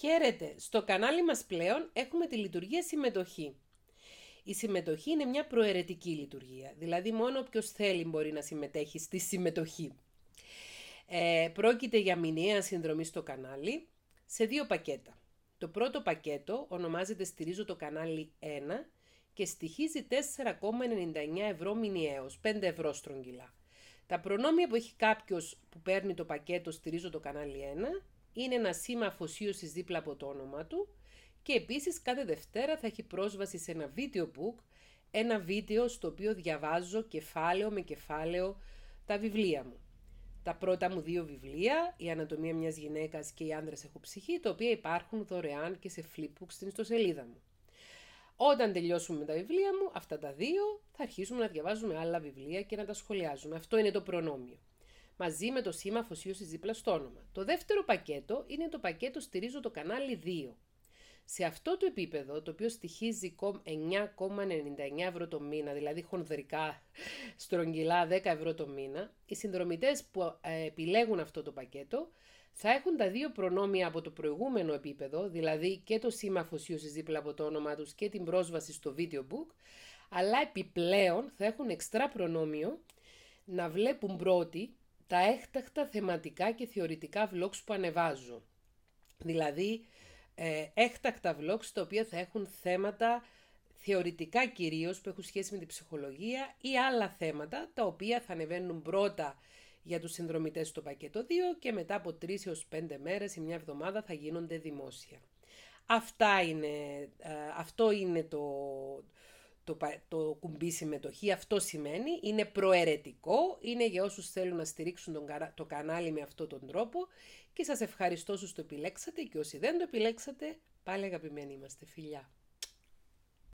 Χαίρετε! Στο κανάλι μας πλέον έχουμε τη λειτουργία συμμετοχή. Η συμμετοχή είναι μια προαιρετική λειτουργία, δηλαδή μόνο όποιος θέλει μπορεί να συμμετέχει στη συμμετοχή. Ε, πρόκειται για μηνιαία συνδρομή στο κανάλι σε δύο πακέτα. Το πρώτο πακέτο ονομάζεται «Στηρίζω το κανάλι 1» και στοιχίζει 4,99 ευρώ μηνιαίως, 5 ευρώ στρογγυλά. Τα προνόμια που έχει κάποιος που παίρνει το πακέτο «Στηρίζω το κανάλι 1» είναι ένα σήμα αφοσίωσης δίπλα από το όνομα του και επίσης κάθε Δευτέρα θα έχει πρόσβαση σε ένα βίντεο book, ένα βίντεο στο οποίο διαβάζω κεφάλαιο με κεφάλαιο τα βιβλία μου. Τα πρώτα μου δύο βιβλία, η Ανατομία μιας γυναίκας και οι άνδρες έχω ψυχή, τα οποία υπάρχουν δωρεάν και σε flipbook στην ιστοσελίδα μου. Όταν τελειώσουμε με τα βιβλία μου, αυτά τα δύο, θα αρχίσουμε να διαβάζουμε άλλα βιβλία και να τα σχολιάζουμε. Αυτό είναι το προνόμιο μαζί με το σήμα αφοσίωσης δίπλα στο όνομα. Το δεύτερο πακέτο είναι το πακέτο Στηρίζω το κανάλι 2. Σε αυτό το επίπεδο, το οποίο στοιχίζει 9,99 ευρώ το μήνα, δηλαδή χονδρικά, στρογγυλά 10 ευρώ το μήνα, οι συνδρομητές που ε, επιλέγουν αυτό το πακέτο θα έχουν τα δύο προνόμια από το προηγούμενο επίπεδο, δηλαδή και το σήμα αφοσίωσης δίπλα από το όνομά τους και την πρόσβαση στο βιντεο book, αλλά επιπλέον θα έχουν εξτρά προνόμιο να βλέπουν πρώτοι τα έκτακτα θεματικά και θεωρητικά vlogs που ανεβάζω. Δηλαδή, ε, έκτακτα vlogs τα οποία θα έχουν θέματα θεωρητικά κυρίως που έχουν σχέση με την ψυχολογία ή άλλα θέματα τα οποία θα ανεβαίνουν πρώτα για τους συνδρομητές στο πακέτο 2 και μετά από 3 έως 5 μέρες ή μια εβδομάδα θα γίνονται δημόσια. Αυτά είναι, ε, αυτό είναι το το, το κουμπί συμμετοχή. Αυτό σημαίνει, είναι προαιρετικό, είναι για όσους θέλουν να στηρίξουν τον, το κανάλι με αυτόν τον τρόπο και σας ευχαριστώ όσους το επιλέξατε και όσοι δεν το επιλέξατε, πάλι αγαπημένοι είμαστε. Φιλιά!